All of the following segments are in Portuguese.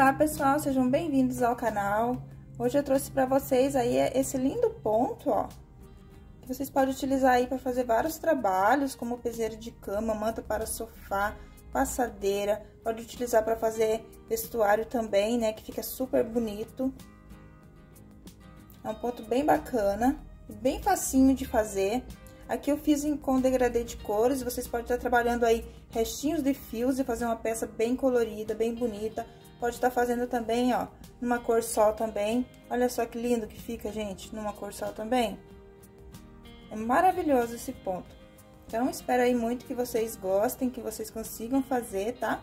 Olá pessoal, sejam bem-vindos ao canal. Hoje eu trouxe para vocês aí esse lindo ponto, ó. Que vocês podem utilizar aí para fazer vários trabalhos, como peseiro de cama, manta para sofá, passadeira. Pode utilizar para fazer vestuário também, né, que fica super bonito. É um ponto bem bacana, bem facinho de fazer. Aqui eu fiz com degradê de cores, vocês podem estar trabalhando aí restinhos de fios e fazer uma peça bem colorida, bem bonita. Pode estar fazendo também, ó, numa cor só também. Olha só que lindo que fica, gente, numa cor só também. É maravilhoso esse ponto. Então, espero aí muito que vocês gostem, que vocês consigam fazer, tá?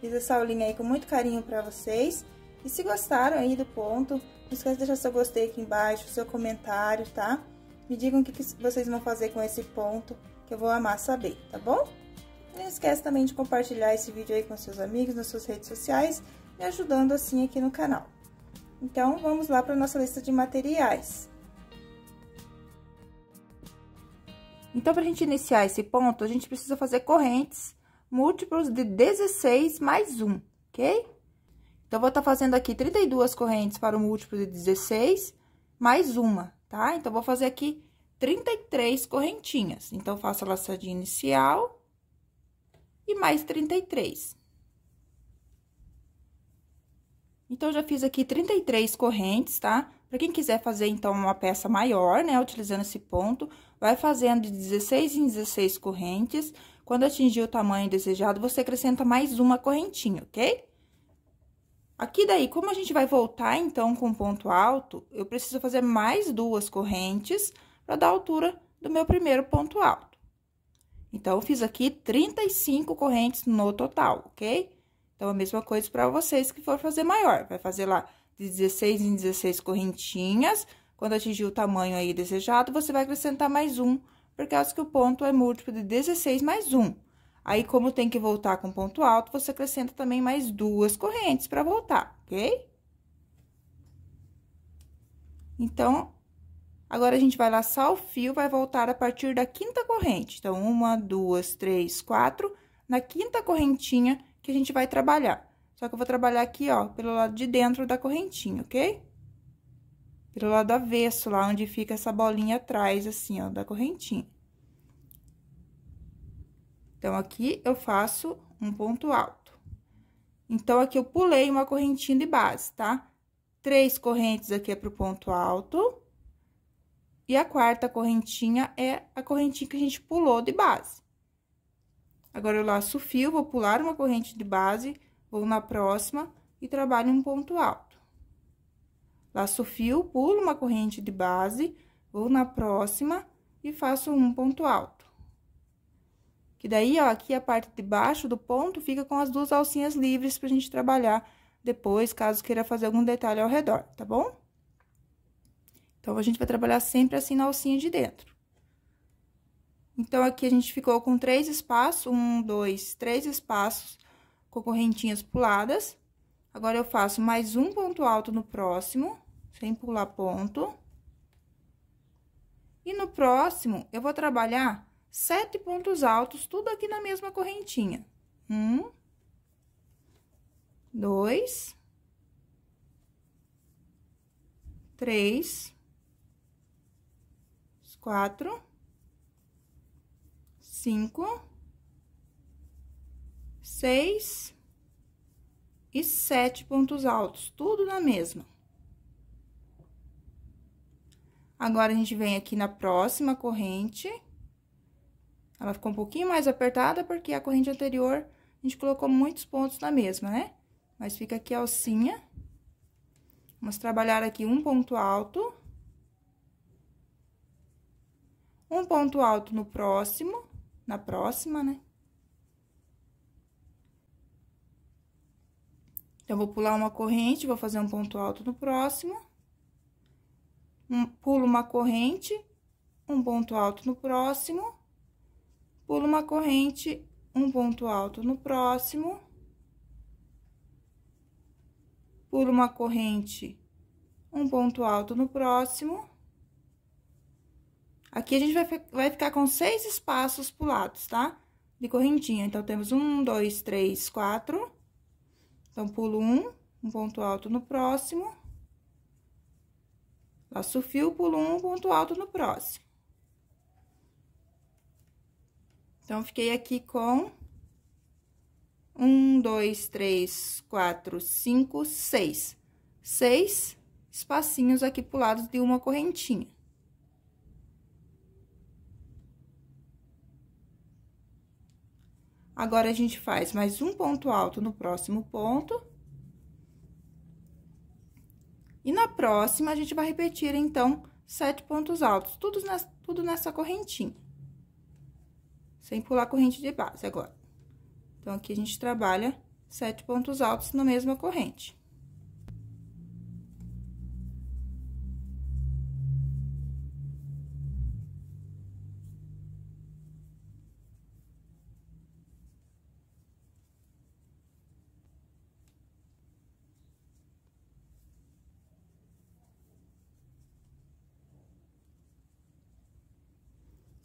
Fiz essa aulinha aí com muito carinho pra vocês. E se gostaram aí do ponto, não esquece de deixar seu gostei aqui embaixo, seu comentário, Tá? Me digam o que, vocês vão fazer com esse ponto, que eu vou amar saber, tá bom? Não esquece também de compartilhar esse vídeo aí com seus amigos nas suas redes sociais, me ajudando assim aqui no canal. Então, vamos lá para nossa lista de materiais. Então, para a gente iniciar esse ponto, a gente precisa fazer correntes múltiplos de 16 mais 1, ok? Então, vou estar tá fazendo aqui 32 correntes para o múltiplo de 16 mais uma, tá? Então, vou fazer aqui 33 correntinhas. Então, faço a laçadinha inicial e mais 33. Então, já fiz aqui 33 correntes, tá? Para quem quiser fazer, então, uma peça maior, né, utilizando esse ponto, vai fazendo de 16 em 16 correntes. Quando atingir o tamanho desejado, você acrescenta mais uma correntinha, ok? Aqui daí, como a gente vai voltar, então, com ponto alto, eu preciso fazer mais duas correntes para dar a altura do meu primeiro ponto alto. Então, eu fiz aqui 35 correntes no total, ok? Então, a mesma coisa para vocês que for fazer maior. Vai fazer lá de 16 em 16 correntinhas. Quando atingir o tamanho aí desejado, você vai acrescentar mais um, porque acho que o ponto é múltiplo de 16 mais um. Aí, como tem que voltar com ponto alto, você acrescenta também mais duas correntes para voltar, ok? Então, Agora, a gente vai laçar o fio, vai voltar a partir da quinta corrente. Então, uma, duas, três, quatro, na quinta correntinha que a gente vai trabalhar. Só que eu vou trabalhar aqui, ó, pelo lado de dentro da correntinha, ok? Pelo lado avesso, lá onde fica essa bolinha atrás, assim, ó, da correntinha. Então, aqui eu faço um ponto alto. Então, aqui eu pulei uma correntinha de base, tá? Três correntes aqui é pro ponto alto e a quarta correntinha é a correntinha que a gente pulou de base. Agora, eu laço o fio, vou pular uma corrente de base, vou na próxima e trabalho um ponto alto. Laço o fio, pulo uma corrente de base, vou na próxima e faço um ponto alto. Que daí, ó, aqui a parte de baixo do ponto fica com as duas alcinhas livres pra gente trabalhar depois, caso queira fazer algum detalhe ao redor, tá bom? Então, a gente vai trabalhar sempre assim na alcinha de dentro. Então, aqui a gente ficou com três espaços, um, dois, três espaços com correntinhas puladas. Agora, eu faço mais um ponto alto no próximo, sem pular ponto. E no próximo, eu vou trabalhar sete pontos altos, tudo aqui na mesma correntinha. Um, dois, três, quatro, cinco, seis e sete pontos altos, tudo na mesma. Agora, a gente vem aqui na próxima corrente. Ela ficou um pouquinho mais apertada, porque a corrente anterior, a gente colocou muitos pontos na mesma, né? Mas fica aqui a alcinha. Vamos trabalhar aqui um ponto alto. Um ponto alto no próximo, na próxima, né? Então, vou pular uma corrente, vou fazer um ponto alto no próximo. Um, pulo uma corrente, um ponto alto no próximo. Pulo uma corrente, um ponto alto no próximo. Pulo uma corrente, um ponto alto no próximo. Aqui a gente vai, vai ficar com seis espaços pulados, tá? De correntinha. Então, temos um, dois, três, quatro. Então, pulo um, um ponto alto no próximo. Laço fio, pulo um, ponto alto no próximo. Então, fiquei aqui com um, dois, três, quatro, cinco, seis. Seis espacinhos aqui pulados de uma correntinha. Agora, a gente faz mais um ponto alto no próximo ponto. E na próxima, a gente vai repetir, então, sete pontos altos, tudo nessa, tudo nessa correntinha. Sem pular a corrente de base agora. Então, aqui a gente trabalha sete pontos altos na mesma corrente.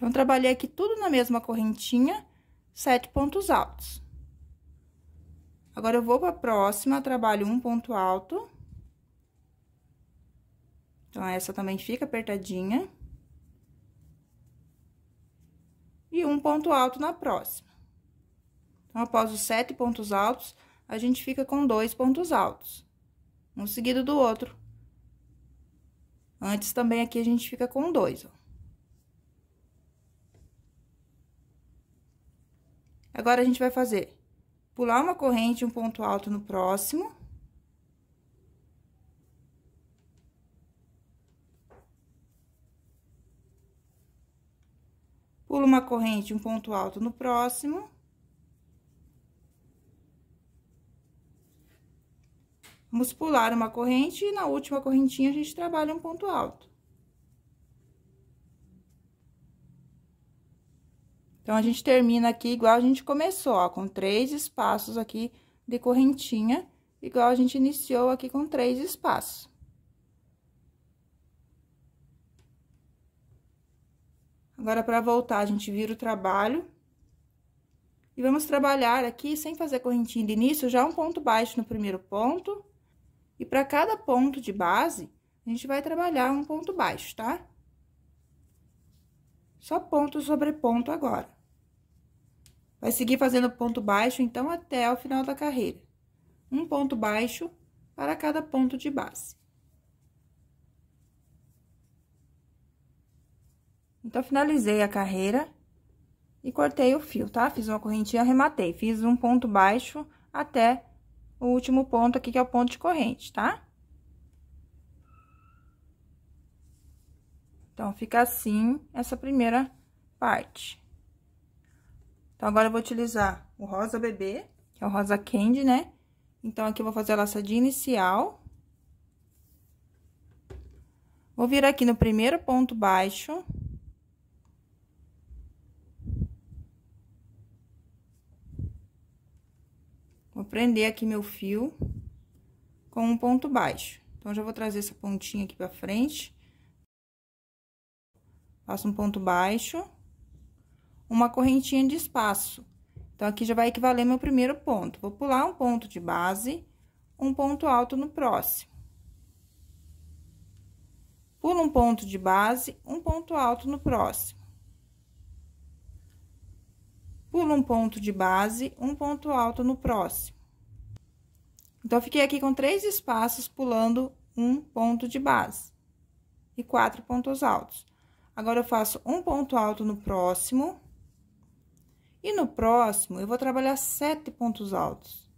Então, trabalhei aqui tudo na mesma correntinha, sete pontos altos. Agora, eu vou para a próxima, trabalho um ponto alto. Então, essa também fica apertadinha. E um ponto alto na próxima. Então, após os sete pontos altos, a gente fica com dois pontos altos, um seguido do outro. Antes, também, aqui, a gente fica com dois, ó. Agora, a gente vai fazer pular uma corrente, um ponto alto no próximo. pula uma corrente, um ponto alto no próximo. Vamos pular uma corrente e na última correntinha a gente trabalha um ponto alto. Então, a gente termina aqui igual a gente começou, ó, com três espaços aqui de correntinha, igual a gente iniciou aqui com três espaços. Agora, para voltar, a gente vira o trabalho. E vamos trabalhar aqui, sem fazer correntinha de início, já um ponto baixo no primeiro ponto. E para cada ponto de base, a gente vai trabalhar um ponto baixo, tá? Só ponto sobre ponto agora. Vai seguir fazendo ponto baixo, então, até o final da carreira. Um ponto baixo para cada ponto de base. Então, finalizei a carreira e cortei o fio, tá? Fiz uma correntinha, arrematei. Fiz um ponto baixo até o último ponto aqui, que é o ponto de corrente, tá? Então, fica assim essa primeira parte. Então, agora eu vou utilizar o rosa bebê, que é o rosa candy, né? Então, aqui eu vou fazer a laçadinha inicial. Vou vir aqui no primeiro ponto baixo. Vou prender aqui meu fio com um ponto baixo. Então, já vou trazer essa pontinha aqui pra frente. Faço um ponto baixo uma correntinha de espaço. Então, aqui já vai equivaler meu primeiro ponto. Vou pular um ponto de base, um ponto alto no próximo. Pulo um ponto de base, um ponto alto no próximo. Pulo um ponto de base, um ponto alto no próximo. Então, fiquei aqui com três espaços pulando um ponto de base e quatro pontos altos. Agora, eu faço um ponto alto no próximo e no próximo, eu vou trabalhar sete pontos altos.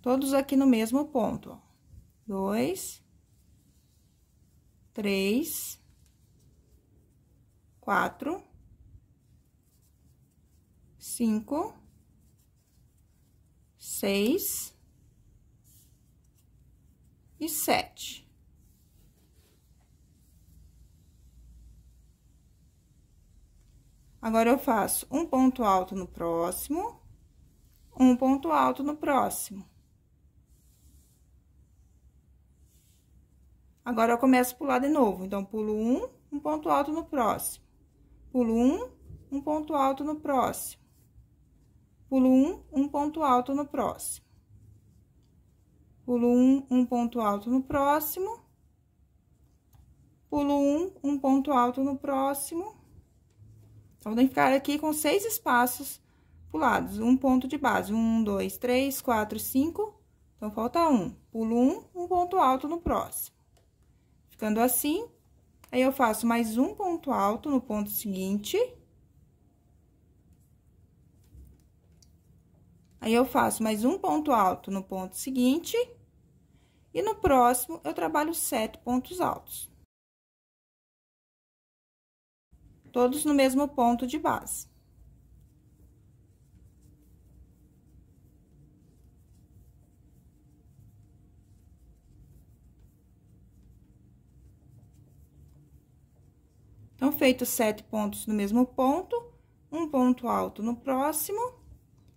Todos aqui no mesmo ponto, ó. Dois, três, quatro, cinco, seis e sete. Agora, eu faço um ponto alto no próximo, um ponto alto no próximo. Agora, eu começo a pular de novo. Então, pulo um, um ponto alto no próximo. Pulo um, um ponto alto no próximo. Pulo um, um ponto alto no próximo. Pulo um, um ponto alto no próximo. Pulo um, um ponto alto no próximo então, vou ficar aqui com seis espaços pulados, um ponto de base, um, dois, três, quatro, cinco, então, falta um. Pulo um, um ponto alto no próximo. Ficando assim, aí eu faço mais um ponto alto no ponto seguinte. Aí, eu faço mais um ponto alto no ponto seguinte. E no próximo, eu trabalho sete pontos altos. todos no mesmo ponto de base. Então, feito sete pontos no mesmo ponto, um ponto alto no próximo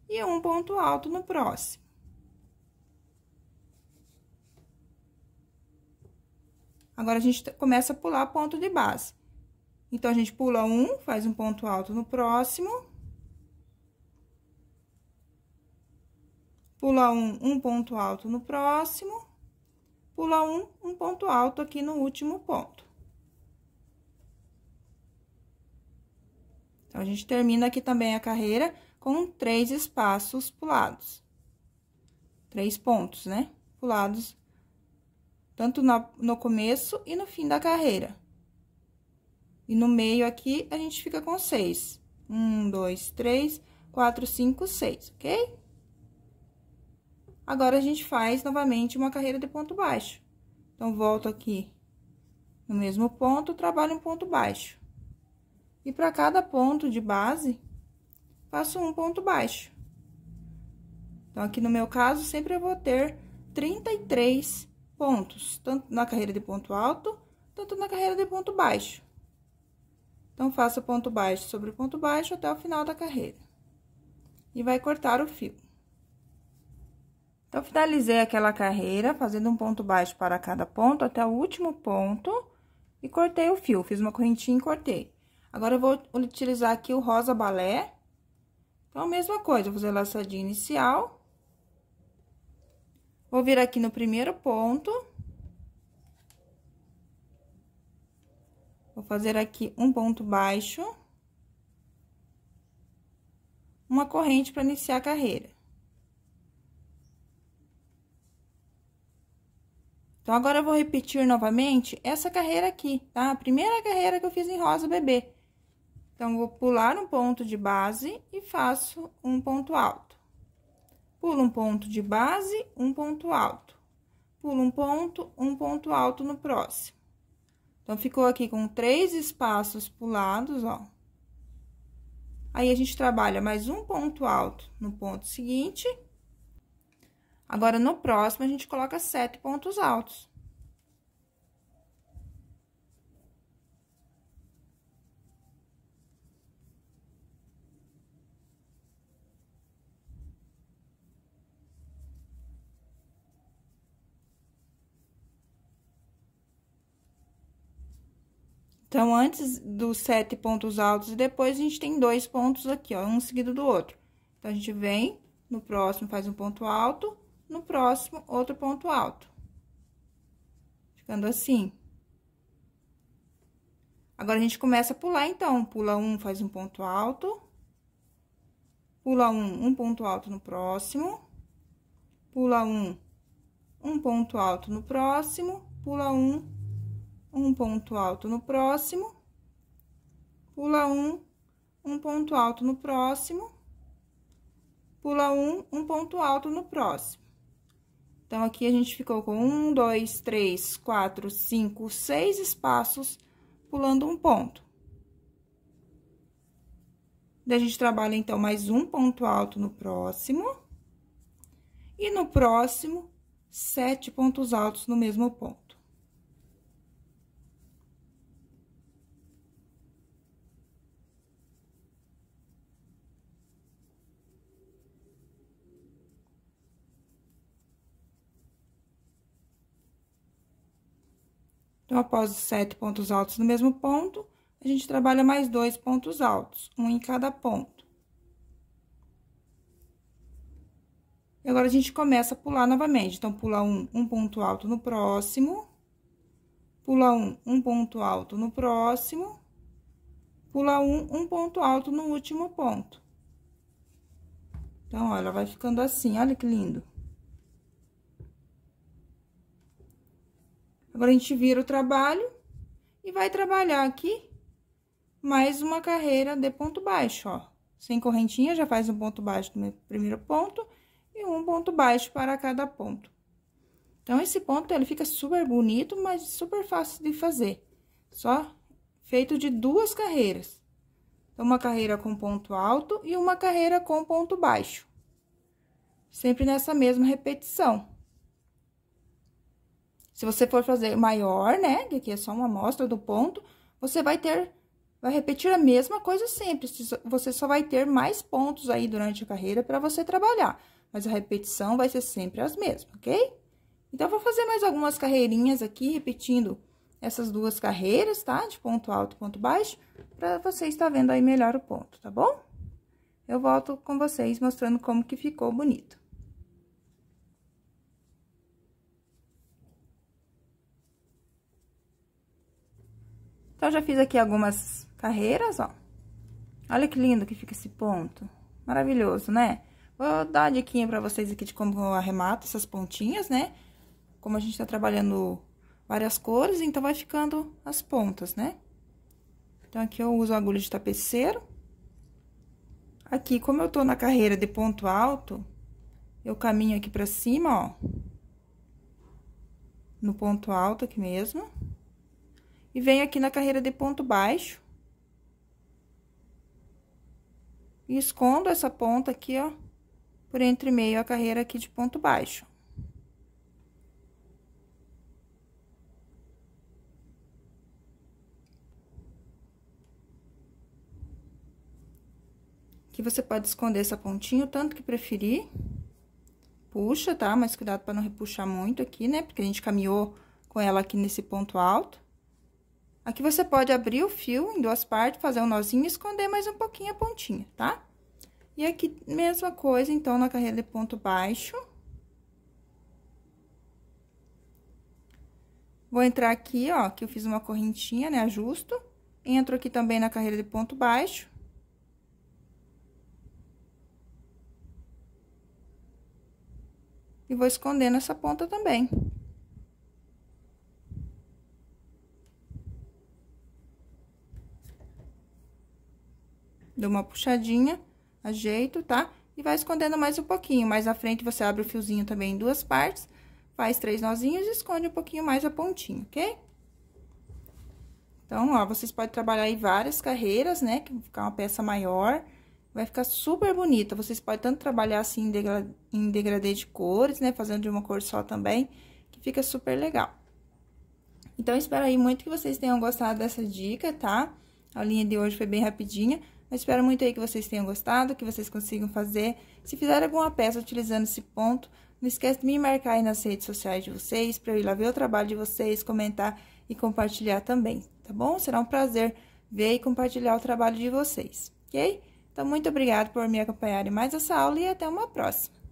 e um ponto alto no próximo. Agora, a gente começa a pular ponto de base. Então, a gente pula um, faz um ponto alto no próximo. Pula um, um ponto alto no próximo. Pula um, um ponto alto aqui no último ponto. Então, a gente termina aqui também a carreira com três espaços pulados. Três pontos, né? Pulados, tanto no, no começo e no fim da carreira. E no meio aqui, a gente fica com seis. Um, dois, três, quatro, cinco, seis, ok? Agora, a gente faz novamente uma carreira de ponto baixo. Então, volto aqui no mesmo ponto, trabalho um ponto baixo. E para cada ponto de base, faço um ponto baixo. Então, aqui no meu caso, sempre eu vou ter 33 pontos, tanto na carreira de ponto alto, tanto na carreira de ponto baixo. Então, faça ponto baixo sobre ponto baixo até o final da carreira. E vai cortar o fio. Então, finalizei aquela carreira, fazendo um ponto baixo para cada ponto até o último ponto e cortei o fio. Fiz uma correntinha e cortei. Agora, eu vou utilizar aqui o rosa balé. Então, a mesma coisa, vou fazer laçadinha inicial. Vou vir aqui no primeiro ponto Vou fazer aqui um ponto baixo. Uma corrente para iniciar a carreira. Então, agora eu vou repetir novamente essa carreira aqui, tá? A primeira carreira que eu fiz em rosa bebê. Então, vou pular um ponto de base e faço um ponto alto. Pulo um ponto de base, um ponto alto. Pulo um ponto, um ponto alto no próximo. Então, ficou aqui com três espaços pulados, ó. Aí, a gente trabalha mais um ponto alto no ponto seguinte. Agora, no próximo, a gente coloca sete pontos altos. Então, antes dos sete pontos altos e depois, a gente tem dois pontos aqui, ó, um seguido do outro. Então, a gente vem no próximo, faz um ponto alto, no próximo, outro ponto alto. Ficando assim. Agora, a gente começa a pular, então. Pula um, faz um ponto alto. Pula um, um ponto alto no próximo. Pula um, um ponto alto no próximo. Pula um, um ponto alto no próximo, pula um, um ponto alto no próximo, pula um, um ponto alto no próximo. Então, aqui a gente ficou com um, dois, três, quatro, cinco, seis espaços pulando um ponto. Daí, a gente trabalha, então, mais um ponto alto no próximo. E no próximo, sete pontos altos no mesmo ponto. Então, após os sete pontos altos no mesmo ponto, a gente trabalha mais dois pontos altos, um em cada ponto. E agora, a gente começa a pular novamente. Então, pula um, um ponto alto no próximo, pula um, um ponto alto no próximo, pula um, um ponto alto no último ponto. Então, olha, vai ficando assim, olha que lindo. Agora, a gente vira o trabalho e vai trabalhar aqui mais uma carreira de ponto baixo, ó. Sem correntinha, já faz um ponto baixo no primeiro ponto e um ponto baixo para cada ponto. Então, esse ponto, ele fica super bonito, mas super fácil de fazer. Só feito de duas carreiras. Então, uma carreira com ponto alto e uma carreira com ponto baixo. Sempre nessa mesma repetição. Se você for fazer maior, né, que aqui é só uma amostra do ponto, você vai ter, vai repetir a mesma coisa sempre. Você só vai ter mais pontos aí durante a carreira para você trabalhar, mas a repetição vai ser sempre as mesmas, ok? Então, eu vou fazer mais algumas carreirinhas aqui, repetindo essas duas carreiras, tá? De ponto alto e ponto baixo, para você estar vendo aí melhor o ponto, tá bom? Eu volto com vocês mostrando como que ficou bonito. Então, já fiz aqui algumas carreiras, ó. Olha que lindo que fica esse ponto. Maravilhoso, né? Vou dar a diquinha pra vocês aqui de como eu arremato essas pontinhas, né? Como a gente tá trabalhando várias cores, então vai ficando as pontas, né? Então, aqui eu uso agulha de tapeceiro. Aqui, como eu tô na carreira de ponto alto, eu caminho aqui pra cima, ó. No ponto alto aqui mesmo e venho aqui na carreira de ponto baixo. E escondo essa ponta aqui, ó, por entre meio a carreira aqui de ponto baixo. Aqui você pode esconder essa pontinha o tanto que preferir. Puxa, tá? Mas cuidado para não repuxar muito aqui, né? Porque a gente caminhou com ela aqui nesse ponto alto. Aqui você pode abrir o fio em duas partes, fazer um nozinho e esconder mais um pouquinho a pontinha, tá? E aqui, mesma coisa, então, na carreira de ponto baixo. Vou entrar aqui, ó, que eu fiz uma correntinha, né, ajusto. Entro aqui também na carreira de ponto baixo. E vou escondendo essa ponta também. Dou uma puxadinha, ajeito, tá? E vai escondendo mais um pouquinho. Mais à frente, você abre o fiozinho também em duas partes, faz três nozinhos e esconde um pouquinho mais a pontinha, ok? Então, ó, vocês podem trabalhar aí várias carreiras, né? Que ficar uma peça maior. Vai ficar super bonita. Vocês podem tanto trabalhar assim em degradê, em degradê de cores, né? Fazendo de uma cor só também, que fica super legal. Então, espero aí muito que vocês tenham gostado dessa dica, tá? A linha de hoje foi bem rapidinha. Eu espero muito aí que vocês tenham gostado, que vocês consigam fazer. Se fizer alguma peça utilizando esse ponto, não esquece de me marcar aí nas redes sociais de vocês, para eu ir lá ver o trabalho de vocês, comentar e compartilhar também, tá bom? Será um prazer ver e compartilhar o trabalho de vocês, ok? Então, muito obrigado por me acompanharem mais essa aula e até uma próxima!